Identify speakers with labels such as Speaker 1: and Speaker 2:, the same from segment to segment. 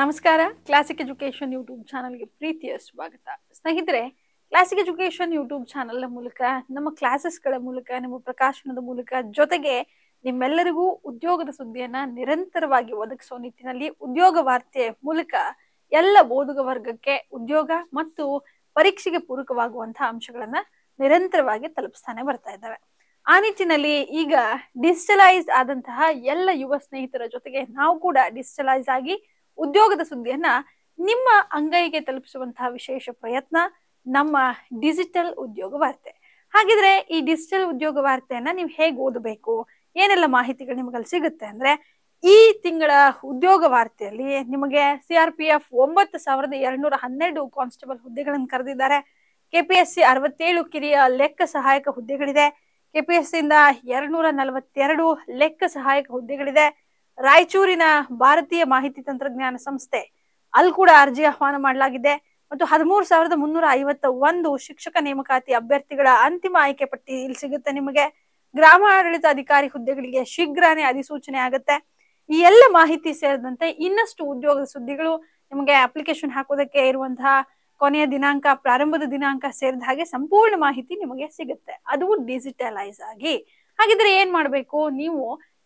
Speaker 1: ನಮಸ್ಕಾರ classic education YouTube ಚಾನಲ್ಗೆ ಪ್ರೀತಿಯ ಸ್ವಾಗತ ಸ್ನೇಹಿತರೆ ಕ್ಲಾಸಿಕ್ ಎಜುಕೇಶನ್ ಯೂಟ್ಯೂಬ್ ಚಾನಲ್ ಮೂಲಕ ನಮ್ಮ ಕ್ಲಾಸಸ್ಗಳ ಮೂಲಕ ನಿಮ್ಮ ಪ್ರಕಾಶನದ ಮೂಲಕ ಜೊತೆಗೆ ನಿಮ್ಮೆಲ್ಲರಿಗೂ ಉದ್ಯೋಗದ ಸುದ್ದಿಯನ್ನ ನಿರಂತರವಾಗಿ ಒದಗಿಸುವ ನಿಟ್ಟಿನಲ್ಲಿ ಉದ್ಯೋಗ ವಾರ್ತೆ ಮೂಲಕ ಎಲ್ಲ ಓದುಗ ವರ್ಗಕ್ಕೆ ಉದ್ಯೋಗ ಮತ್ತು ಪರೀಕ್ಷೆಗೆ ಪೂರಕವಾಗುವಂತಹ ಅಂಶಗಳನ್ನ ನಿರಂತರವಾಗಿ ತಲುಪಿಸ್ತಾನೆ ಬರ್ತಾ ಇದ್ದಾವೆ ಆ ನಿಟ್ಟಿನಲ್ಲಿ ಈಗ ಡಿಜಿಟಲೈಸ್ಡ್ ಆದಂತಹ ಎಲ್ಲ ಯುವ ಸ್ನೇಹಿತರ ಜೊತೆಗೆ ನಾವು ಕೂಡ ಡಿಜಿಟಲೈಸ್ ಆಗಿ ಉದ್ಯೋಗದ ಸುದ್ದಿಯನ್ನ ನಿಮ್ಮ ಅಂಗೈಗೆ ತಲುಪಿಸುವಂತಹ ವಿಶೇಷ ಪ್ರಯತ್ನ ನಮ್ಮ ಡಿಜಿಟಲ್ ಉದ್ಯೋಗ ವಾರ್ತೆ ಹಾಗಿದ್ರೆ ಈ ಡಿಜಿಟಲ್ ಉದ್ಯೋಗ ವಾರ್ತೆಯನ್ನ ನೀವು ಹೇಗೆ ಓದಬೇಕು ಏನೆಲ್ಲ ಮಾಹಿತಿಗಳು ನಿಮಗಲ್ಲಿ ಸಿಗುತ್ತೆ ಅಂದ್ರೆ ಈ ತಿಂಗಳ ಉದ್ಯೋಗ ವಾರ್ತೆಯಲ್ಲಿ ನಿಮಗೆ ಆರ್ ಪಿ ಎಫ್ ಒಂಬತ್ತು ಸಾವಿರದ ಎರಡ್ನೂರ ಹನ್ನೆರಡು ಕಾನ್ಸ್ಟೇಬಲ್ ಹುದ್ದೆಗಳನ್ನು ಕರೆದಿದ್ದಾರೆ ಸಿ ಅರವತ್ತೇಳು ಕಿರಿಯ ಲೆಕ್ಕ ಸಹಾಯಕ ಹುದ್ದೆಗಳಿದೆ ಕೆಪಿಎಸ್ಸಿಯಿಂದ ಎರಡ್ನೂರ ನಲವತ್ತೆರಡು ಲೆಕ್ಕ ಸಹಾಯಕ ಹುದ್ದೆಗಳಿದೆ ರಾಯಚೂರಿನ ಭಾರತೀಯ ಮಾಹಿತಿ ತಂತ್ರಜ್ಞಾನ ಸಂಸ್ಥೆ ಅಲ್ಲಿ ಕೂಡ ಅರ್ಜಿ ಆಹ್ವಾನ ಮಾಡಲಾಗಿದೆ ಮತ್ತು ಹದಿಮೂರು ಸಾವಿರದ ಮುನ್ನೂರ ಐವತ್ತ ಒಂದು ಶಿಕ್ಷಕ ನೇಮಕಾತಿ ಅಭ್ಯರ್ಥಿಗಳ ಅಂತಿಮ ಆಯ್ಕೆ ಪಟ್ಟಿ ಇಲ್ಲಿ ಸಿಗುತ್ತೆ ನಿಮಗೆ ಗ್ರಾಮಾಡಳಿತ ಅಧಿಕಾರಿ ಹುದ್ದೆಗಳಿಗೆ ಶೀಘ್ರನೇ ಅಧಿಸೂಚನೆ ಆಗುತ್ತೆ ಈ ಎಲ್ಲ ಮಾಹಿತಿ ಸೇರಿದಂತೆ ಇನ್ನಷ್ಟು ಉದ್ಯೋಗದ ಸುದ್ದಿಗಳು ನಿಮಗೆ ಅಪ್ಲಿಕೇಶನ್ ಹಾಕೋದಕ್ಕೆ ಇರುವಂತಹ ಕೊನೆಯ ದಿನಾಂಕ ಪ್ರಾರಂಭದ ದಿನಾಂಕ ಸೇರಿದ ಹಾಗೆ ಸಂಪೂರ್ಣ ಮಾಹಿತಿ ನಿಮಗೆ ಸಿಗುತ್ತೆ ಅದು ಡಿಜಿಟಲೈಸ್ ಆಗಿ ಹಾಗಿದ್ರೆ ಏನ್ ಮಾಡಬೇಕು ನೀವು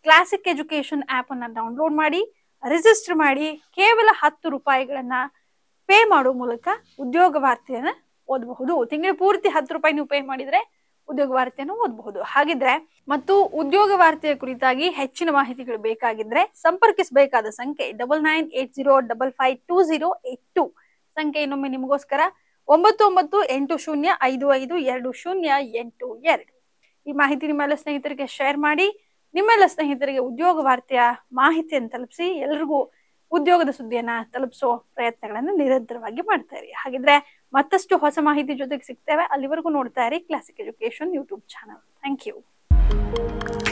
Speaker 1: ಕ್ಲಾಸಿಕ್ ಎಜುಕೇಶನ್ ಆಪ್ ಅನ್ನ ಡೌನ್ಲೋಡ್ ಮಾಡಿ ರಿಜಿಸ್ಟರ್ ಮಾಡಿ ಕೇವಲ ಹತ್ತು ರೂಪಾಯಿಗಳನ್ನ ಪೇ ಮಾಡೋ ಮೂಲಕ ಉದ್ಯೋಗ ವಾರ್ತೆಯನ್ನು ಓದಬಹುದು ತಿಂಗಳ ಪೂರ್ತಿ ಹತ್ತು ರೂಪಾಯಿ ನೀವು ಪೇ ಮಾಡಿದ್ರೆ ಉದ್ಯೋಗ ವಾರ್ತೆಯನ್ನು ಓದಬಹುದು ಹಾಗಿದ್ರೆ ಮತ್ತು ಉದ್ಯೋಗ ವಾರ್ತೆಯ ಕುರಿತಾಗಿ ಹೆಚ್ಚಿನ ಮಾಹಿತಿಗಳು ಬೇಕಾಗಿದ್ರೆ ಸಂಪರ್ಕಿಸಬೇಕಾದ ಸಂಖ್ಯೆ double nine eight zero double five two zero eight two ಸಂಖ್ಯೆ ಇನ್ನೊಮ್ಮೆ ನಿಮಗೋಸ್ಕರ ಒಂಬತ್ತು ಒಂಬತ್ತು ಎಂಟು ಶೂನ್ಯ ಐದು ಐದು ಎರಡು ಶೂನ್ಯ ಎಂಟು ಎರಡು ಈ ಮಾಹಿತಿ ನಿಮ್ಮೆಲ್ಲ ಸ್ನೇಹಿತರಿಗೆ ಶೇರ್ ಮಾಡಿ ನಿಮ್ಮೆಲ್ಲ ಸ್ನೇಹಿತರಿಗೆ ಉದ್ಯೋಗ ವಾರ್ತೆಯ ಮಾಹಿತಿಯನ್ನು ತಲುಪಿಸಿ ಎಲ್ರಿಗೂ ಉದ್ಯೋಗದ ಸುದ್ದಿಯನ್ನ ತಲುಪಿಸೋ ಪ್ರಯತ್ನಗಳನ್ನು ನಿರಂತರವಾಗಿ ಮಾಡ್ತಾ ಇರಿ ಹಾಗಿದ್ರೆ ಮತ್ತಷ್ಟು ಹೊಸ ಮಾಹಿತಿ ಜೊತೆಗೆ ಸಿಗ್ತೇವೆ ಅಲ್ಲಿವರೆಗೂ ನೋಡ್ತಾ ಇರಿ classic education YouTube channel thank you